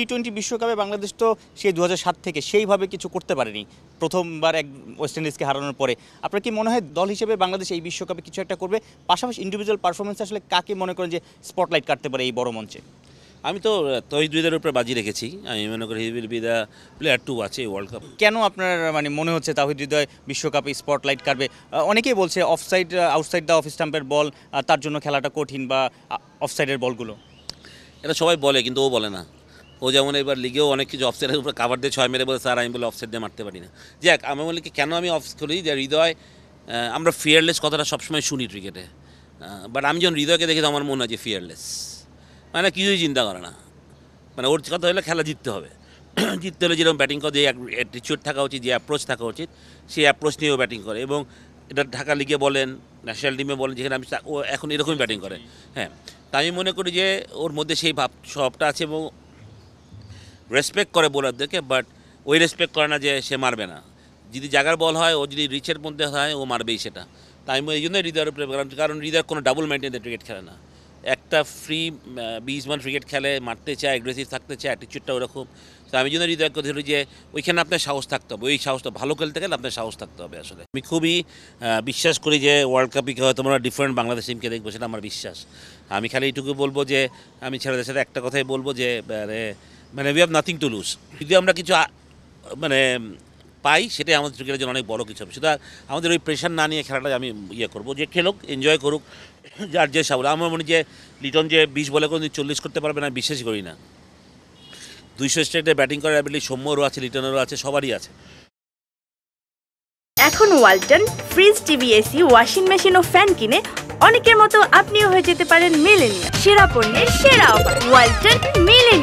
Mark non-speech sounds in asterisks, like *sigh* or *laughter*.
T twenty বিশ্বকাপে বাংলাদেশ তো সেই দু থেকে সেইভাবে কিছু করতে পারেনি প্রথমবার এক ওয়েস্ট ইন্ডিজকে হারানোর পরে আপনার কি মনে হয় দল হিসেবে বাংলাদেশ এই বিশ্বকাপে কিছু একটা করবে পাশাপাশি ইন্ডিভিজুয়াল পারফরমেন্স আসলে কাকে মনে করেন যে স্পটলাইট কাটতে পারে এই বড় মঞ্চে আমি তো তহিদুইদের উপরে বাজি রেখেছি আমি মনে করি হি বিদা বি দ্য প্লেয়ার টু আছে ওয়ার্ল্ড কাপ কেন আপনার মানে মনে হচ্ছে তাহিদ হৃদয় বিশ্বকাপে স্পটলাইট কাটবে অনেকেই বলছে অফসাইড আউটসাইড দ্য অফ স্টাম্পের বল তার জন্য খেলাটা কঠিন বা অফসাইডের বলগুলো এটা সবাই বলে কিন্তু ও বলে না ও যেমন এবার লিগেও অনেক কিছু অফসের উপরে কাভার দিয়ে ছয় মেরে বলে স্যার আমি বলে অফসেট দিয়ে মারতে পারি না যাক আমি বলি কি কেন আমি অফ করি যে হৃদয় আমরা ফিয়ারলেস কথাটা সবসময় শুনি ক্রিকেটে বাট আমি যখন হৃদয়কে দেখি তো আমার মনে হয় যে ফিয়ারলেস মানে কিছুই চিন্তা করে না মানে ওর কথা হলে খেলা জিততে হবে *clears throat* জিততে হলে যেরকম ব্যাটিং করে যে অ্যাটিচিউড থাকা উচিত যে অ্যাপ্রোচ থাকা উচিত সেই অ্যাপ্রোচ নিয়েও ব্যাটিং করে এবং এটা ঢাকা লিগে বলেন ন্যাশনাল টিমে বলেন যেখানে আমি ও এখন এরকমই ব্যাটিং করে হ্যাঁ তাই আমি মনে করি যে ওর মধ্যে সেই ভাব সবটা আছে এবং রেসপেক্ট করে বোলারদেরকে বাট ওই রেসপেক্ট করে না যে সে মারবে না যদি জাগার বল হয় ও যদি রিচের মধ্যে হয় ও মারবেই সেটা তাই আমি এই জন্যই হৃদয়ের উপরে কারণ হৃদয়ের কোনো ডাবল মেনটেন ক্রিকেট খেলে না একটা ফ্রি বিশ মান ক্রিকেট খেলে মারতে চায় অ্যাগ্রেসিভ থাকতে চায় অ্যাটিচিউডটা ওরকম তো আমি জন্য হৃদয়কে ধরি যে ওইখানে আপনার সাহস থাকতে হবে ওই সাহসটা ভালো খেলতে গেলে আপনার সাহস থাকতে হবে আসলে আমি খুবই বিশ্বাস করি যে ওয়ার্ল্ড কাপে হয়তো আমরা ডিফারেন্ট বাংলাদেশ টিমকে দেখবো সেটা আমার বিশ্বাস আমি খালি এইটুকু বলবো যে আমি ছেলেদের সাথে একটা কথাই বলবো যে মানে we have nothing to lose যদি আমরা কিছু মানে পাই সেটাই আমাদের ক্রিকেটের জন্য অনেক বড় কিছু হবে সুতরাং আমাদের ওই প্রেশার না নিয়ে খেলাটা আমি ইয়ে করবো যে খেলুক এনজয় করুক যার যে সাবল আমার মনে যে লিটন যে বিশ বলে কোনো চল্লিশ করতে পারবে না বিশ্বাসই করি না দুইশো স্টেটে ব্যাটিং করার অ্যাবিলিটি সৌম্যরও আছে লিটনেরও আছে সবারই আছে এখন Walton fridge TV AC washing machine ও ফ্যান কিনে অনেকের মতো আপনিও হয়ে যেতে পারেন মিলেনিয়া সেরা পণ্যের সেরা অফার ওয়ালটন মিলেনিয়া